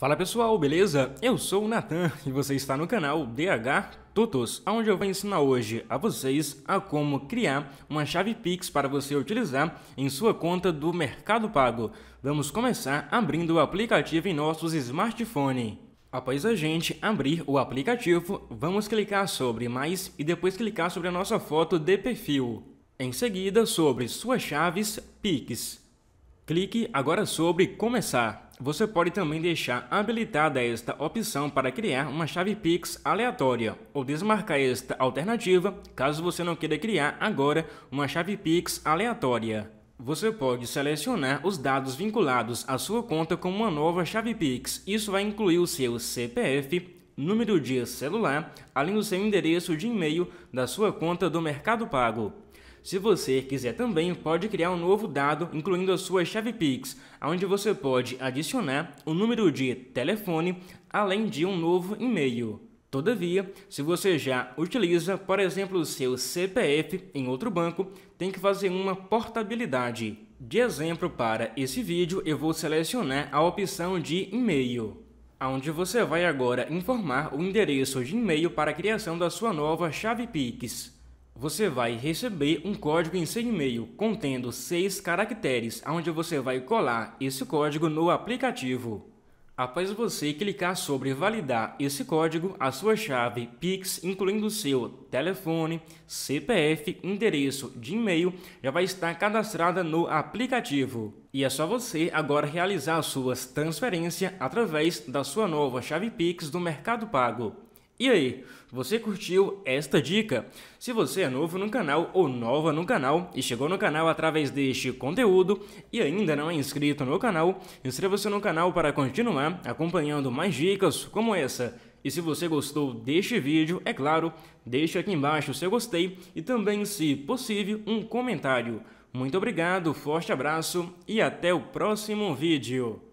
Fala pessoal, beleza? Eu sou o Natan e você está no canal DH Tutos, onde eu vou ensinar hoje a vocês a como criar uma chave Pix para você utilizar em sua conta do Mercado Pago. Vamos começar abrindo o aplicativo em nossos smartphones. Após a gente abrir o aplicativo, vamos clicar sobre mais e depois clicar sobre a nossa foto de perfil. Em seguida, sobre suas chaves Pix. Clique agora sobre Começar. Você pode também deixar habilitada esta opção para criar uma chave Pix aleatória ou desmarcar esta alternativa caso você não queira criar agora uma chave Pix aleatória. Você pode selecionar os dados vinculados à sua conta com uma nova chave Pix. Isso vai incluir o seu CPF, número de celular, além do seu endereço de e-mail da sua conta do Mercado Pago. Se você quiser também, pode criar um novo dado incluindo a sua chave Pix, onde você pode adicionar o um número de telefone além de um novo e-mail. Todavia, se você já utiliza, por exemplo, o seu CPF em outro banco, tem que fazer uma portabilidade. De exemplo para esse vídeo, eu vou selecionar a opção de e-mail, onde você vai agora informar o endereço de e-mail para a criação da sua nova chave Pix. Você vai receber um código em seu e-mail contendo seis caracteres, onde você vai colar esse código no aplicativo. Após você clicar sobre validar esse código, a sua chave Pix, incluindo seu telefone, CPF, endereço de e-mail, já vai estar cadastrada no aplicativo. E é só você agora realizar suas transferências através da sua nova chave Pix do Mercado Pago. E aí, você curtiu esta dica? Se você é novo no canal ou nova no canal e chegou no canal através deste conteúdo e ainda não é inscrito no canal, inscreva-se no canal para continuar acompanhando mais dicas como essa. E se você gostou deste vídeo, é claro, deixe aqui embaixo o seu gostei e também, se possível, um comentário. Muito obrigado, forte abraço e até o próximo vídeo.